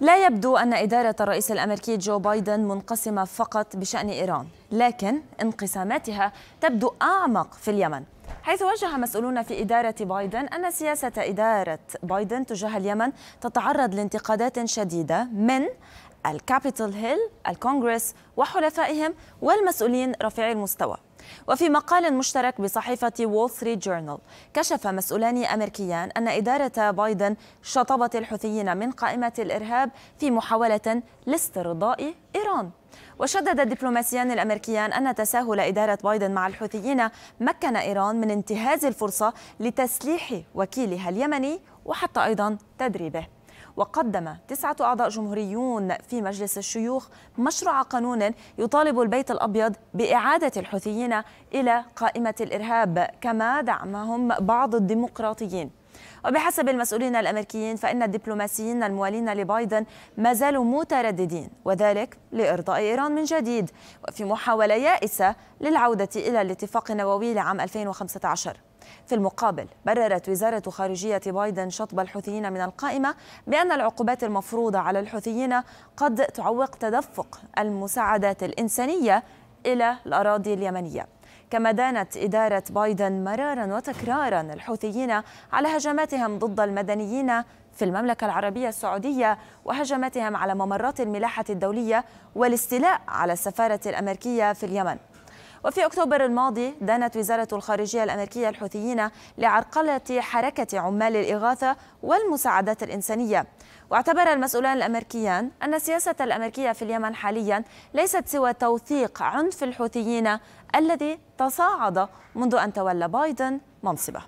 لا يبدو أن إدارة الرئيس الأمريكي جو بايدن منقسمة فقط بشأن إيران لكن انقساماتها تبدو أعمق في اليمن حيث وجه مسؤولون في إدارة بايدن أن سياسة إدارة بايدن تجاه اليمن تتعرض لانتقادات شديدة من الكابيتال هيل الكونغرس وحلفائهم والمسؤولين رفيعي المستوى وفي مقال مشترك بصحيفة وول ستريت جورنال كشف مسؤولان أمريكيان أن إدارة بايدن شطبت الحوثيين من قائمة الإرهاب في محاولة لاسترضاء إيران وشدد الدبلوماسيان الامريكيان ان تساهل اداره بايدن مع الحوثيين مكن ايران من انتهاز الفرصه لتسليح وكيلها اليمني وحتى ايضا تدريبه وقدم تسعة أعضاء جمهوريون في مجلس الشيوخ مشروع قانون يطالب البيت الأبيض بإعادة الحوثيين إلى قائمة الإرهاب كما دعمهم بعض الديمقراطيين وبحسب المسؤولين الأمريكيين فإن الدبلوماسيين الموالين لبايدن ما زالوا مترددين وذلك لإرضاء إيران من جديد وفي محاولة يائسة للعودة إلى الاتفاق النووي لعام 2015 في المقابل بررت وزارة خارجية بايدن شطب الحوثيين من القائمة بأن العقوبات المفروضة على الحوثيين قد تعوق تدفق المساعدات الإنسانية إلى الأراضي اليمنية كما دانت إدارة بايدن مرارا وتكرارا الحوثيين على هجماتهم ضد المدنيين في المملكة العربية السعودية وهجماتهم على ممرات الملاحة الدولية والاستيلاء على السفارة الأمريكية في اليمن وفي أكتوبر الماضي دانت وزارة الخارجية الأمريكية الحوثيين لعرقلة حركة عمال الإغاثة والمساعدات الإنسانية واعتبر المسؤولان الأمريكيان أن السياسة الأمريكية في اليمن حاليا ليست سوى توثيق عنف الحوثيين الذي تصاعد منذ أن تولى بايدن منصبه